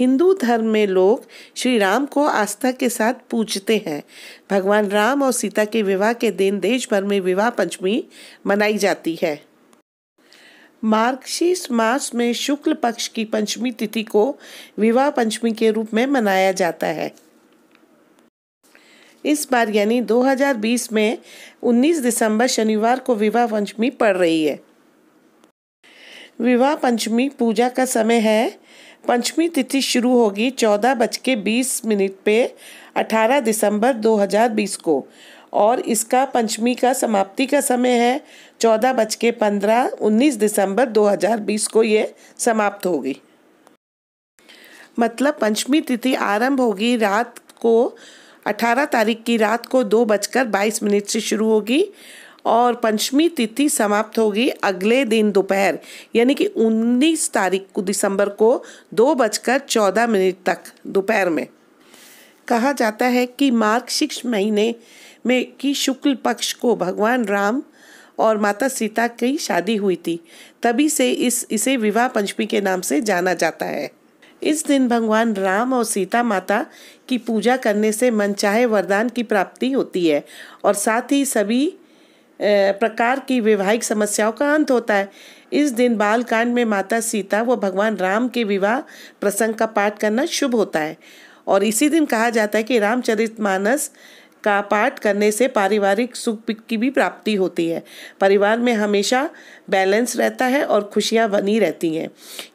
हिंदू धर्म में लोग श्री राम को आस्था के साथ पूजते हैं भगवान राम और सीता के विवाह के दिन देश भर में विवाह पंचमी मनाई जाती है मार्गशीर्ष मास में शुक्ल पक्ष की पंचमी तिथि को विवाह पंचमी के रूप में मनाया जाता है इस बार यानी 2020 में 19 दिसंबर शनिवार को विवाह पंचमी पड़ रही है विवाह पंचमी पूजा का समय है पंचमी तिथि शुरू होगी चौदह बज के बीस मिनट पे अठारह दिसंबर दो हज़ार बीस को और इसका पंचमी का समाप्ति का समय है चौदह बज के पंद्रह उन्नीस दिसंबर बीस को ये समाप्त होगी मतलब पंचमी तिथि आरंभ होगी रात को अठारह तारीख की रात को दो बजकर बाईस मिनट से शुरू होगी और पंचमी तिथि समाप्त होगी अगले दिन दोपहर यानी कि 19 तारीख को दिसंबर को दो बजकर चौदह मिनट तक दोपहर में कहा जाता है कि मार्गशीर्ष महीने में की शुक्ल पक्ष को भगवान राम और माता सीता की शादी हुई थी तभी से इस इसे विवाह पंचमी के नाम से जाना जाता है इस दिन भगवान राम और सीता माता की पूजा करने से मनचाहे वरदान की प्राप्ति होती है और साथ ही सभी प्रकार की वैवाहिक समस्याओं का अंत होता है इस दिन बालकांड में माता सीता व भगवान राम के विवाह प्रसंग का पाठ करना शुभ होता है और इसी दिन कहा जाता है कि रामचरित मानस का पाठ करने से पारिवारिक सुख की भी प्राप्ति होती है परिवार में हमेशा बैलेंस रहता है और खुशियाँ बनी रहती हैं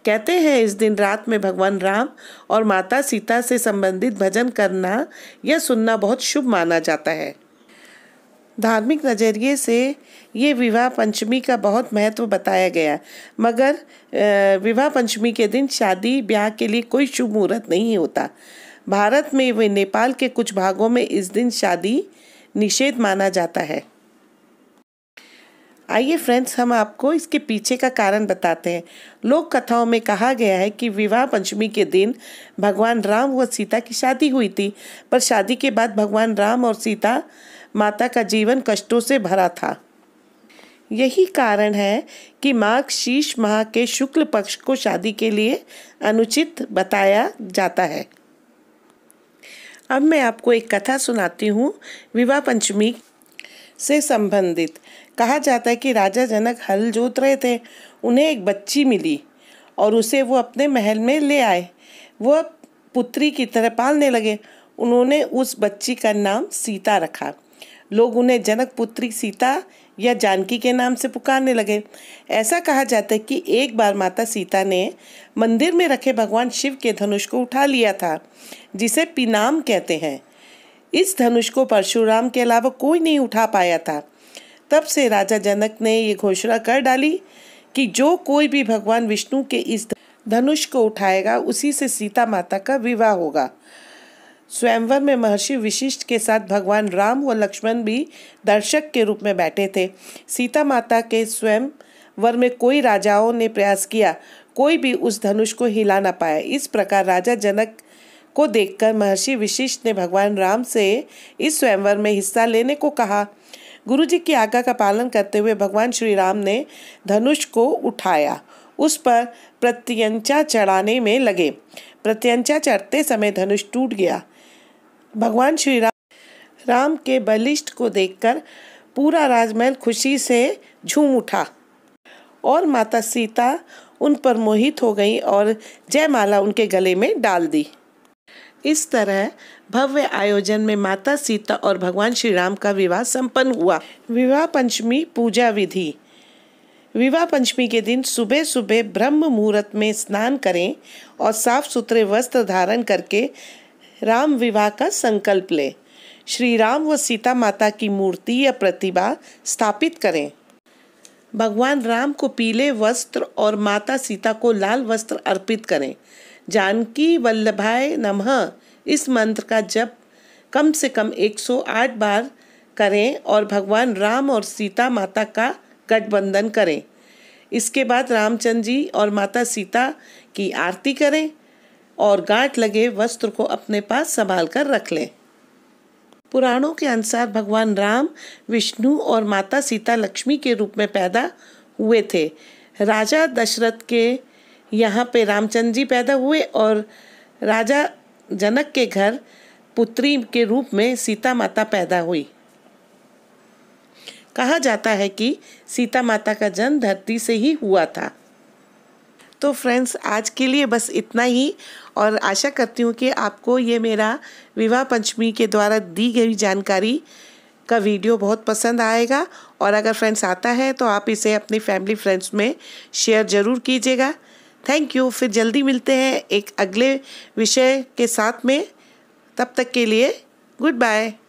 कहते हैं इस दिन रात में भगवान राम और माता सीता से संबंधित भजन करना या सुनना बहुत शुभ माना जाता है धार्मिक नज़रिए से ये विवाह पंचमी का बहुत महत्व बताया गया मगर विवाह पंचमी के दिन शादी ब्याह के लिए कोई शुभ मुहूर्त नहीं होता भारत में वे नेपाल के कुछ भागों में इस दिन शादी निषेध माना जाता है आइए फ्रेंड्स हम आपको इसके पीछे का कारण बताते हैं लोक कथाओं में कहा गया है कि विवाह पंचमी के दिन भगवान राम व सीता की शादी हुई थी पर शादी के बाद भगवान राम और सीता माता का जीवन कष्टों से भरा था यही कारण है कि माघ शीश माह के शुक्ल पक्ष को शादी के लिए अनुचित बताया जाता है अब मैं आपको एक कथा सुनाती हूँ विवाह पंचमी से संबंधित कहा जाता है कि राजा जनक हल जोत रहे थे उन्हें एक बच्ची मिली और उसे वो अपने महल में ले आए वह पुत्री की तरह पालने लगे उन्होंने उस बच्ची का नाम सीता रखा लोग उन्हें जनक पुत्री सीता या जानकी के नाम से पुकारने लगे ऐसा कहा जाता है कि एक बार माता सीता ने मंदिर में रखे भगवान शिव के धनुष को उठा लिया था जिसे पीनाम कहते हैं इस धनुष को परशुराम के अलावा कोई नहीं उठा पाया था तब से राजा जनक ने ये घोषणा कर डाली कि जो कोई भी भगवान विष्णु के इस धनुष को उठाएगा उसी से सीता माता का विवाह होगा स्वयंवर में महर्षि विशिष्ट के साथ भगवान राम व लक्ष्मण भी दर्शक के रूप में बैठे थे सीता माता के स्वयं वर में कोई राजाओं ने प्रयास किया कोई भी उस धनुष को हिला ना पाया इस प्रकार राजा जनक को देखकर महर्षि विशिष्ट ने भगवान राम से इस स्वयंवर में हिस्सा लेने को कहा गुरु जी की आज्ञा का पालन करते हुए भगवान श्री राम ने धनुष को उठाया उस पर प्रत्यंचा चढ़ाने में लगे प्रत्यंचा चढ़ते समय धनुष टूट गया भगवान श्री राम राम के बलिष्ठ को देखकर पूरा राजमहल खुशी से झूम उठा और माता सीता उन पर मोहित हो गई और जयमाला उनके गले में डाल दी इस तरह भव्य आयोजन में माता सीता और भगवान श्री राम का विवाह संपन्न हुआ विवाह पंचमी पूजा विधि विवाह पंचमी के दिन सुबह सुबह ब्रह्म मुहूर्त में स्नान करें और साफ सुथरे वस्त्र धारण करके राम विवाह का संकल्प लें श्री राम व सीता माता की मूर्ति या प्रतिभा स्थापित करें भगवान राम को पीले वस्त्र और माता सीता को लाल वस्त्र अर्पित करें जानकी वल्लभाय नमः इस मंत्र का जप कम से कम 108 बार करें और भगवान राम और सीता माता का गठबंधन करें इसके बाद रामचंद्र जी और माता सीता की आरती करें और गांठ लगे वस्त्र को अपने पास संभाल कर रख लें पुराणों के अनुसार भगवान राम विष्णु और माता सीता लक्ष्मी के रूप में पैदा हुए थे राजा दशरथ के यहाँ पे रामचंद्र जी पैदा हुए और राजा जनक के घर पुत्री के रूप में सीता माता पैदा हुई कहा जाता है कि सीता माता का जन्म धरती से ही हुआ था तो फ्रेंड्स आज के लिए बस इतना ही और आशा करती हूँ कि आपको ये मेरा विवाह पंचमी के द्वारा दी गई जानकारी का वीडियो बहुत पसंद आएगा और अगर फ्रेंड्स आता है तो आप इसे अपनी फैमिली फ्रेंड्स में शेयर ज़रूर कीजिएगा थैंक यू फिर जल्दी मिलते हैं एक अगले विषय के साथ में तब तक के लिए गुड बाय